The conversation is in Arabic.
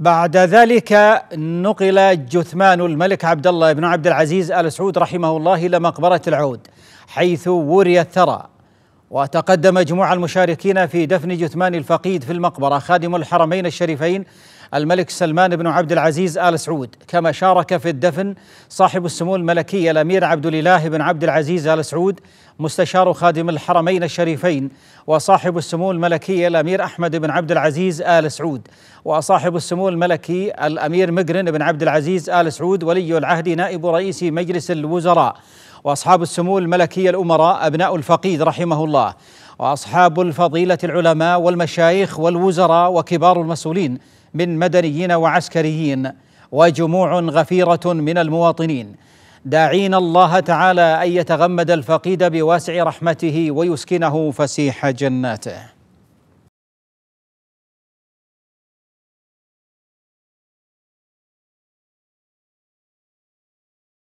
بعد ذلك نقل جثمان الملك عبد الله بن عبد العزيز ال سعود رحمه الله الى مقبره العود حيث وري الثرى وتقدم مجموع المشاركين في دفن جثمان الفقيد في المقبره خادم الحرمين الشريفين الملك سلمان بن عبد العزيز آل سعود كما شارك في الدفن صاحب السمو الملكي الأمير عبد الإله بن عبد العزيز آل سعود مستشار خادم الحرمين الشريفين وصاحب السمو الملكي الأمير أحمد بن عبد العزيز آل سعود وصاحب السمو الملكي الأمير مقرن بن عبد العزيز آل سعود ولي العهد نائب رئيس مجلس الوزراء وأصحاب السمو الملكي الأمراء أبناء الفقيد رحمه الله وأصحاب الفضيلة العلماء والمشايخ والوزراء وكبار المسؤولين من مدنيين وعسكريين وجموع غفيره من المواطنين داعين الله تعالى ان يتغمد الفقيد بواسع رحمته ويسكنه فسيح جناته